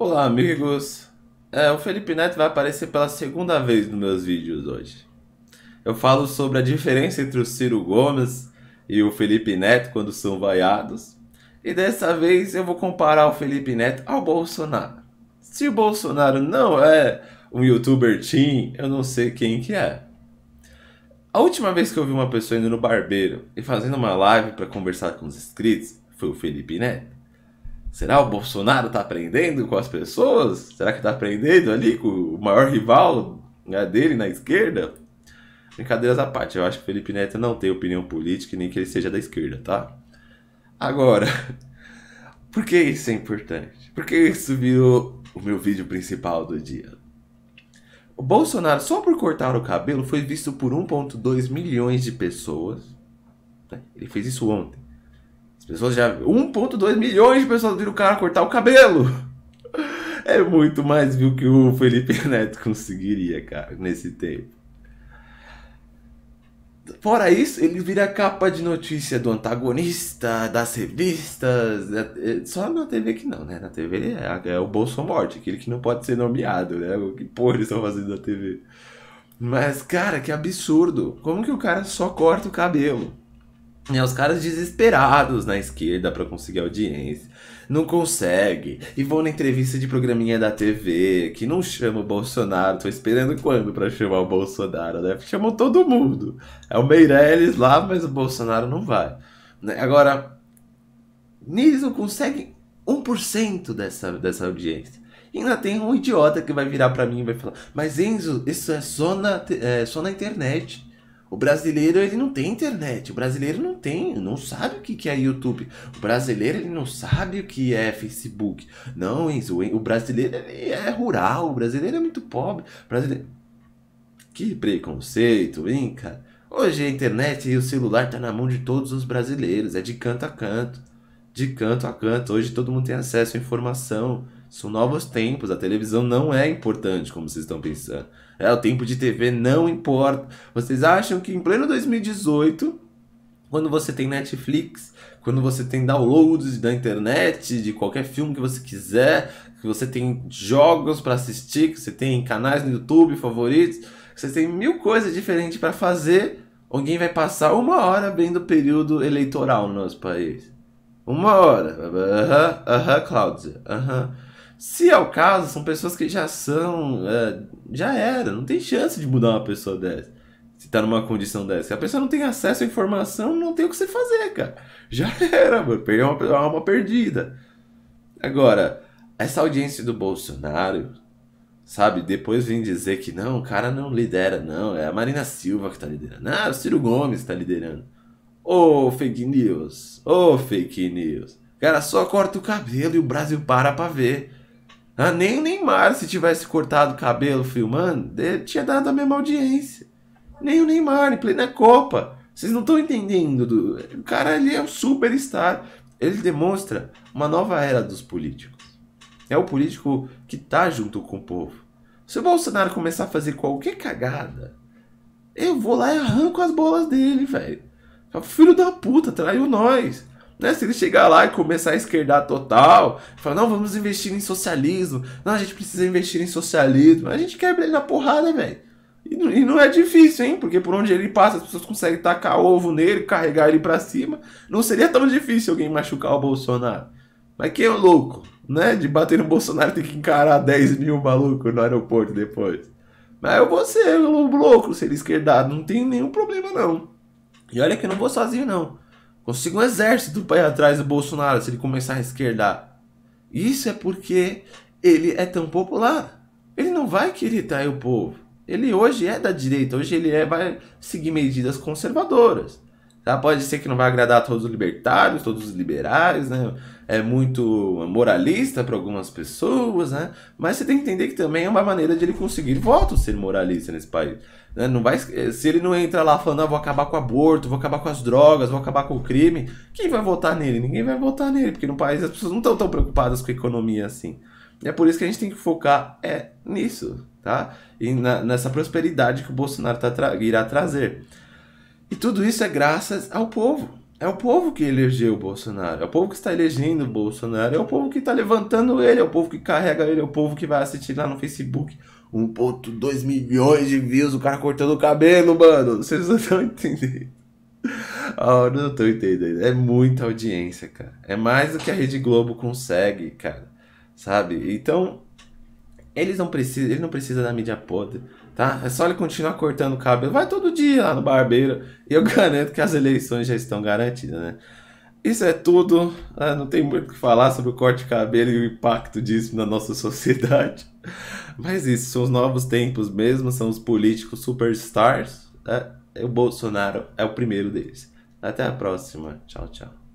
Olá, amigos! É, o Felipe Neto vai aparecer pela segunda vez nos meus vídeos hoje. Eu falo sobre a diferença entre o Ciro Gomes e o Felipe Neto quando são vaiados. E dessa vez eu vou comparar o Felipe Neto ao Bolsonaro. Se o Bolsonaro não é um youtuber teen, eu não sei quem que é. A última vez que eu vi uma pessoa indo no barbeiro e fazendo uma live para conversar com os inscritos foi o Felipe Neto. Será o Bolsonaro tá aprendendo com as pessoas? Será que tá aprendendo ali com o maior rival né, dele na esquerda? Brincadeiras à parte, eu acho que Felipe Neto não tem opinião política nem que ele seja da esquerda, tá? Agora, por que isso é importante? Por que isso virou o meu vídeo principal do dia? O Bolsonaro, só por cortar o cabelo, foi visto por 1,2 milhões de pessoas. Né? Ele fez isso ontem pessoas já. 1,2 milhões de pessoas viram o cara cortar o cabelo. É muito mais viu que o Felipe Neto conseguiria, cara, nesse tempo. Fora isso, ele vira capa de notícia do antagonista, das revistas. É, é, só na TV que não, né? Na TV é, é o Bolsonaro, aquele que não pode ser nomeado, né? O que porra eles estão fazendo na TV? Mas, cara, que absurdo! Como que o cara só corta o cabelo? Né, os caras desesperados na esquerda para conseguir audiência. Não consegue. E vão na entrevista de programinha da TV, que não chama o Bolsonaro. Tô esperando quando para chamar o Bolsonaro, né? chamou todo mundo. É o Meirelles lá, mas o Bolsonaro não vai. Né? Agora, eles não conseguem 1% dessa, dessa audiência. E ainda tem um idiota que vai virar para mim e vai falar: Mas Enzo, isso é só na, é, só na internet. O brasileiro ele não tem internet, o brasileiro não tem, não sabe o que é YouTube, o brasileiro ele não sabe o que é Facebook. Não, isso o brasileiro é rural, o brasileiro é muito pobre, o brasileiro... Que preconceito, hein, cara? Hoje a internet e o celular tá na mão de todos os brasileiros, é de canto a canto, de canto a canto. Hoje todo mundo tem acesso à informação, são novos tempos, a televisão não é importante como vocês estão pensando. É, o tempo de TV não importa. Vocês acham que em pleno 2018, quando você tem Netflix, quando você tem downloads da internet, de qualquer filme que você quiser, que você tem jogos para assistir, que você tem canais no YouTube favoritos, que você tem mil coisas diferentes para fazer, alguém vai passar uma hora bem o período eleitoral no nosso país. Uma hora. Aham, uhum, aham, Cláudia. Aham. Se é o caso, são pessoas que já são. É, já era, não tem chance de mudar uma pessoa dessa. Se tá numa condição dessa. Se a pessoa não tem acesso à informação, não tem o que você fazer, cara. Já era, mano. Perdeu uma, uma alma perdida. Agora, essa audiência do Bolsonaro, sabe? Depois vem dizer que não, o cara não lidera, não. É a Marina Silva que tá liderando. Ah, o Ciro Gomes tá liderando. Ô, oh, fake news. Ô, oh, fake news. Cara, só corta o cabelo e o Brasil para pra ver. Ah, nem o Neymar, se tivesse cortado o cabelo filmando, ele tinha dado a mesma audiência. Nem o Neymar, em plena Copa. Vocês não estão entendendo. Do... O cara ele é um superstar. Ele demonstra uma nova era dos políticos. É o político que tá junto com o povo. Se o Bolsonaro começar a fazer qualquer cagada, eu vou lá e arranco as bolas dele, velho. Filho da puta, traiu nós. Né? Se ele chegar lá e começar a esquerdar total, falar, não, vamos investir em socialismo, não, a gente precisa investir em socialismo, a gente quebra ele na porrada, velho. E, e, não é difícil, hein? Porque por onde ele passa, as pessoas conseguem tacar ovo nele, carregar ele para cima. Não seria tão difícil alguém machucar o Bolsonaro. Mas quem é louco, né? De bater no Bolsonaro tem que encarar 10 mil malucos no aeroporto depois. Mas eu vou ser eu louco ser esquerdado, não tem nenhum problema não. E olha que eu não vou sozinho não. Consiga um exército para ir atrás do Bolsonaro se ele começar a esquerdar. Isso é porque ele é tão popular. Ele não vai querer trair o povo. Ele hoje é da direita, hoje ele é, vai seguir medidas conservadoras. Tá? Pode ser que não vai agradar a todos os libertários, todos os liberais, né? É muito moralista para algumas pessoas, né? Mas você tem que entender que também é uma maneira de ele conseguir votos ser moralista nesse país. Né? Não vai, eh, se ele não entra lá falando, ah, vou acabar com o aborto, vou acabar com as drogas, vou acabar com o crime, quem vai votar nele? Ninguém vai votar nele, porque no país as pessoas não estão tão preocupadas com a economia assim. E é por isso que a gente tem que focar é nisso, tá? E na, nessa prosperidade que o Bolsonaro tá tra irá trazer. E tudo isso é graças ao povo. É o povo que elegeu o Bolsonaro, é o povo que está elegendo o Bolsonaro, é o povo que está levantando ele, é o povo que carrega ele, é o povo que vai assistir lá no Facebook 1.2 milhões de views, o cara cortando o cabelo, mano. Vocês não estão entendendo. Oh, não tô entendendo. É muita audiência, cara. É mais do que a Rede Globo consegue, cara. Sabe? Então, eles não precisam, ele não precisa da mídia podre tá? É só ele continuar cortando o cabelo. Vai todo dia lá no barbeiro. E eu garanto que as eleições já estão garantidas, né? Isso é tudo. Né? não tem muito o que falar sobre o corte de cabelo e o impacto disso na nossa sociedade. Mas isso, são os novos tempos mesmo, são os políticos superstars. Né? O Bolsonaro é o primeiro deles. Até a próxima. Tchau, tchau.